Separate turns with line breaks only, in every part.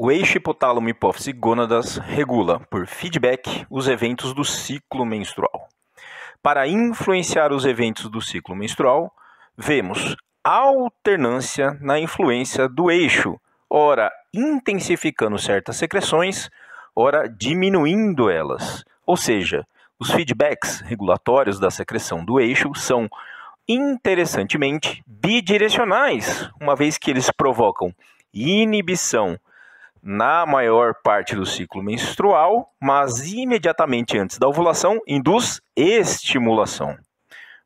O eixo hipotálamo hipófise gônadas regula, por feedback, os eventos do ciclo menstrual. Para influenciar os eventos do ciclo menstrual, vemos alternância na influência do eixo, ora intensificando certas secreções, ora diminuindo elas. Ou seja, os feedbacks regulatórios da secreção do eixo são, interessantemente, bidirecionais, uma vez que eles provocam inibição na maior parte do ciclo menstrual, mas imediatamente antes da ovulação induz estimulação.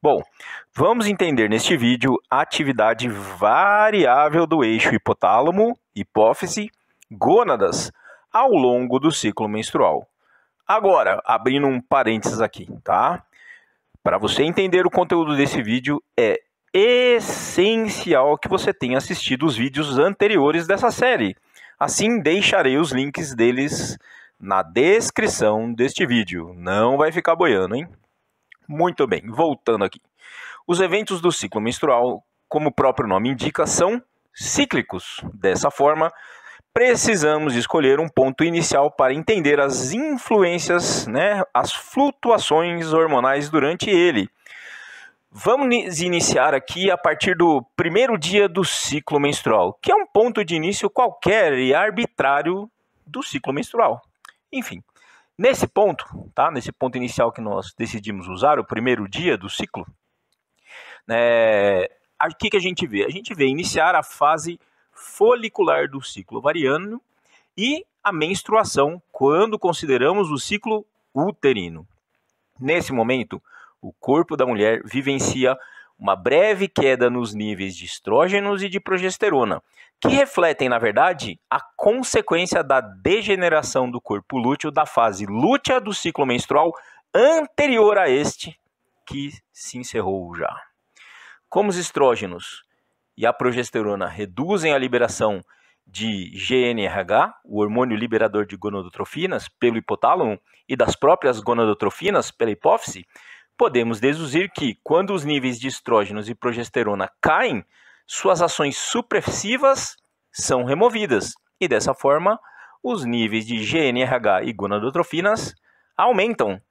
Bom, vamos entender neste vídeo a atividade variável do eixo hipotálamo, hipófise, gônadas ao longo do ciclo menstrual. Agora, abrindo um parênteses aqui, tá? Para você entender o conteúdo desse vídeo, é essencial que você tenha assistido os vídeos anteriores dessa série Assim, deixarei os links deles na descrição deste vídeo. Não vai ficar boiando, hein? Muito bem, voltando aqui. Os eventos do ciclo menstrual, como o próprio nome indica, são cíclicos. Dessa forma, precisamos escolher um ponto inicial para entender as influências, né, as flutuações hormonais durante ele. Vamos iniciar aqui a partir do primeiro dia do ciclo menstrual, que é um ponto de início qualquer e arbitrário do ciclo menstrual. Enfim, nesse ponto, tá? Nesse ponto inicial que nós decidimos usar, o primeiro dia do ciclo, né, o que, que a gente vê? A gente vê iniciar a fase folicular do ciclo ovariano e a menstruação quando consideramos o ciclo uterino. Nesse momento, o corpo da mulher vivencia uma breve queda nos níveis de estrógenos e de progesterona, que refletem, na verdade, a consequência da degeneração do corpo lúteo da fase lútea do ciclo menstrual anterior a este que se encerrou já. Como os estrógenos e a progesterona reduzem a liberação de GNRH, o hormônio liberador de gonadotrofinas, pelo hipotálamo e das próprias gonadotrofinas pela hipófise, podemos deduzir que, quando os níveis de estrógenos e progesterona caem, suas ações supressivas são removidas e, dessa forma, os níveis de GNRH e gonadotrofinas aumentam.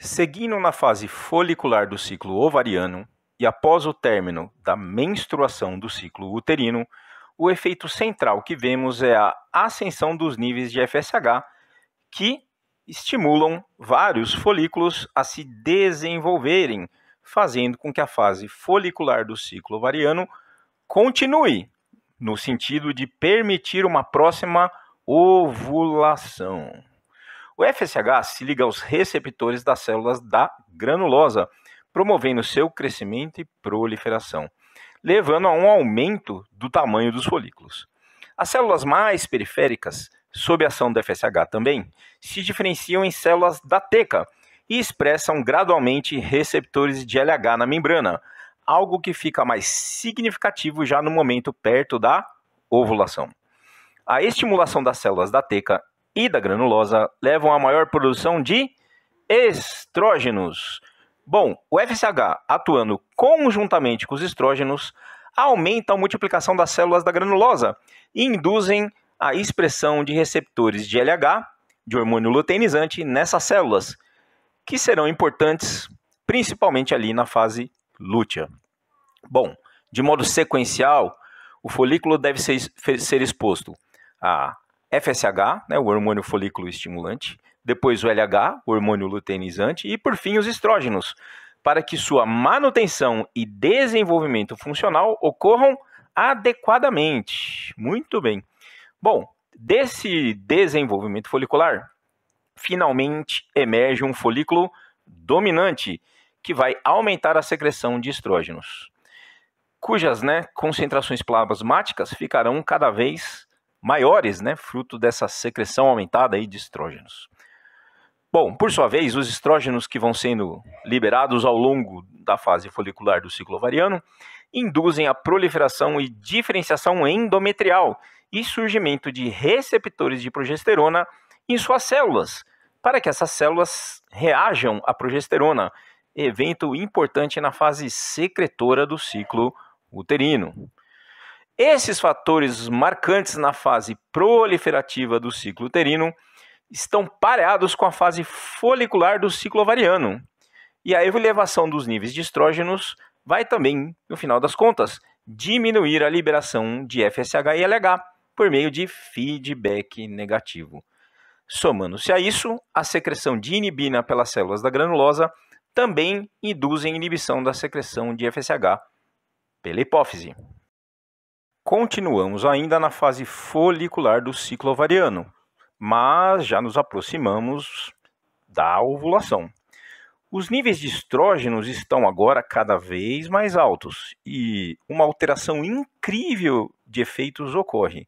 Seguindo na fase folicular do ciclo ovariano e após o término da menstruação do ciclo uterino, o efeito central que vemos é a ascensão dos níveis de FSH, que estimulam vários folículos a se desenvolverem, fazendo com que a fase folicular do ciclo ovariano continue, no sentido de permitir uma próxima ovulação. O FSH se liga aos receptores das células da granulosa, promovendo seu crescimento e proliferação, levando a um aumento do tamanho dos folículos. As células mais periféricas sob ação do FSH também, se diferenciam em células da teca e expressam gradualmente receptores de LH na membrana, algo que fica mais significativo já no momento perto da ovulação. A estimulação das células da teca e da granulosa levam a maior produção de estrógenos. Bom, o FSH atuando conjuntamente com os estrógenos aumenta a multiplicação das células da granulosa e induzem a expressão de receptores de LH, de hormônio luteinizante, nessas células, que serão importantes principalmente ali na fase lútea. Bom, de modo sequencial, o folículo deve ser, ser exposto a FSH, né, o hormônio folículo estimulante, depois o LH, o hormônio luteinizante, e por fim os estrógenos, para que sua manutenção e desenvolvimento funcional ocorram adequadamente. Muito bem. Bom, desse desenvolvimento folicular, finalmente emerge um folículo dominante que vai aumentar a secreção de estrógenos, cujas né, concentrações plasmáticas ficarão cada vez maiores, né, fruto dessa secreção aumentada aí de estrógenos. Bom, por sua vez, os estrógenos que vão sendo liberados ao longo da fase folicular do ciclo ovariano induzem a proliferação e diferenciação endometrial, e surgimento de receptores de progesterona em suas células, para que essas células reajam à progesterona, evento importante na fase secretora do ciclo uterino. Esses fatores marcantes na fase proliferativa do ciclo uterino estão pareados com a fase folicular do ciclo ovariano. E a elevação dos níveis de estrógenos vai também, no final das contas, diminuir a liberação de FSH e LH, por meio de feedback negativo. Somando-se a isso, a secreção de inibina pelas células da granulosa também induzem inibição da secreção de FSH pela hipófise. Continuamos ainda na fase folicular do ciclo ovariano, mas já nos aproximamos da ovulação. Os níveis de estrógenos estão agora cada vez mais altos e uma alteração incrível de efeitos ocorre.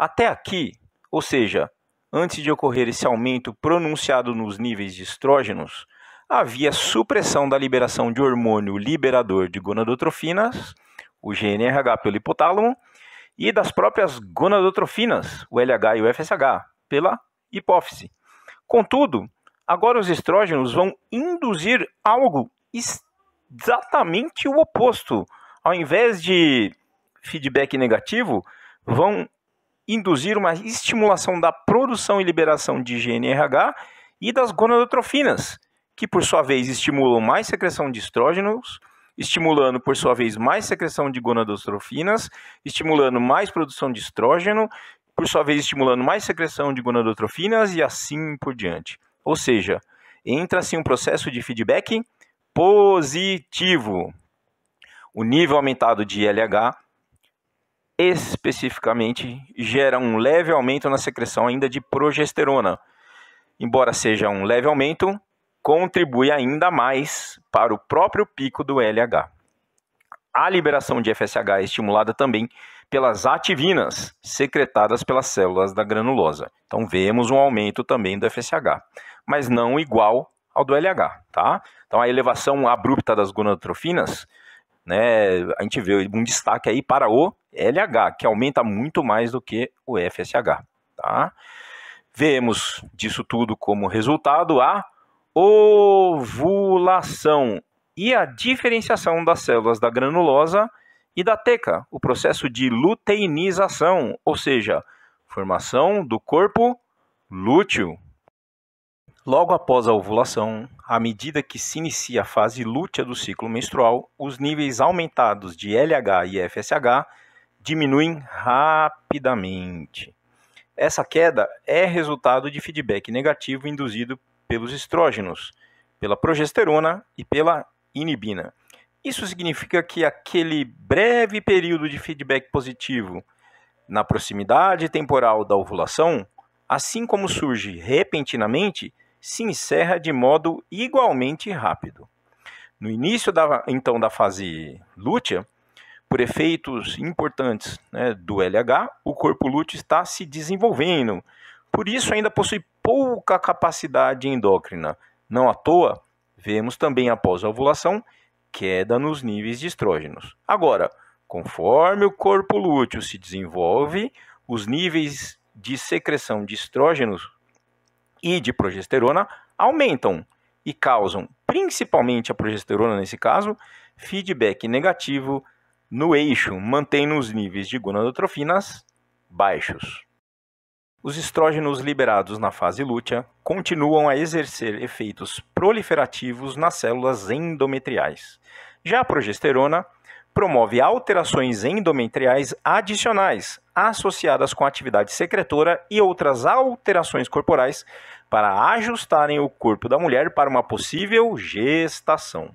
Até aqui, ou seja, antes de ocorrer esse aumento pronunciado nos níveis de estrógenos, havia supressão da liberação de hormônio liberador de gonadotrofinas, o GNRH pelo hipotálamo, e das próprias gonadotrofinas, o LH e o FSH, pela hipófise. Contudo, agora os estrógenos vão induzir algo exatamente o oposto. Ao invés de feedback negativo, vão induzir uma estimulação da produção e liberação de GNRH e das gonadotrofinas, que por sua vez estimulam mais secreção de estrógenos, estimulando por sua vez mais secreção de gonadotrofinas, estimulando mais produção de estrógeno, por sua vez estimulando mais secreção de gonadotrofinas e assim por diante. Ou seja, entra-se assim, um processo de feedback positivo. O nível aumentado de LH especificamente gera um leve aumento na secreção ainda de progesterona. Embora seja um leve aumento, contribui ainda mais para o próprio pico do LH. A liberação de FSH é estimulada também pelas ativinas secretadas pelas células da granulosa. Então vemos um aumento também do FSH, mas não igual ao do LH, tá? Então a elevação abrupta das gonadotrofinas né, a gente vê um destaque aí para o LH, que aumenta muito mais do que o FSH. Tá? Vemos disso tudo como resultado a ovulação e a diferenciação das células da granulosa e da teca, o processo de luteinização, ou seja, formação do corpo lúteo. Logo após a ovulação, à medida que se inicia a fase lútea do ciclo menstrual, os níveis aumentados de LH e FSH diminuem rapidamente. Essa queda é resultado de feedback negativo induzido pelos estrógenos, pela progesterona e pela inibina. Isso significa que aquele breve período de feedback positivo na proximidade temporal da ovulação, assim como surge repentinamente, se encerra de modo igualmente rápido. No início da, então da fase lútea, por efeitos importantes né, do LH, o corpo lúteo está se desenvolvendo. Por isso ainda possui pouca capacidade endócrina. Não à toa, vemos também após a ovulação queda nos níveis de estrógenos. Agora, conforme o corpo lúteo se desenvolve, os níveis de secreção de estrógenos e de progesterona aumentam e causam, principalmente a progesterona nesse caso, feedback negativo no eixo, mantendo os níveis de gonadotrofinas baixos. Os estrógenos liberados na fase lútea continuam a exercer efeitos proliferativos nas células endometriais. Já a progesterona promove alterações endometriais adicionais associadas com atividade secretora e outras alterações corporais para ajustarem o corpo da mulher para uma possível gestação.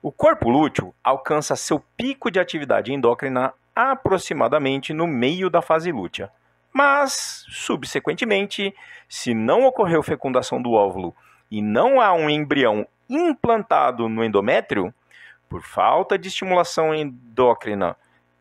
O corpo lúteo alcança seu pico de atividade endócrina aproximadamente no meio da fase lútea. Mas, subsequentemente, se não ocorreu fecundação do óvulo e não há um embrião implantado no endométrio, por falta de estimulação endócrina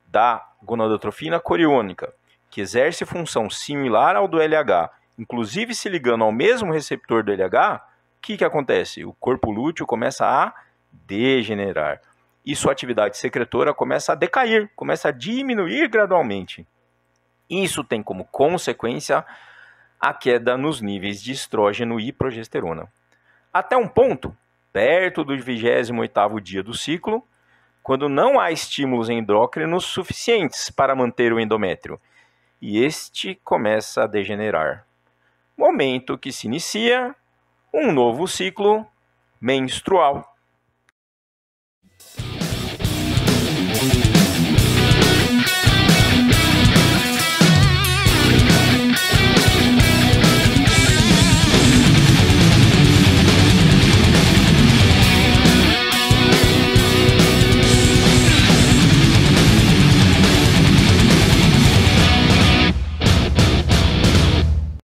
da gonadotrofina coriônica, que exerce função similar ao do LH, inclusive se ligando ao mesmo receptor do LH, o que, que acontece? O corpo lúteo começa a degenerar e sua atividade secretora começa a decair, começa a diminuir gradualmente. Isso tem como consequência a queda nos níveis de estrógeno e progesterona. Até um ponto perto do 28 dia do ciclo, quando não há estímulos endócrinos suficientes para manter o endométrio, e este começa a degenerar. Momento que se inicia um novo ciclo menstrual.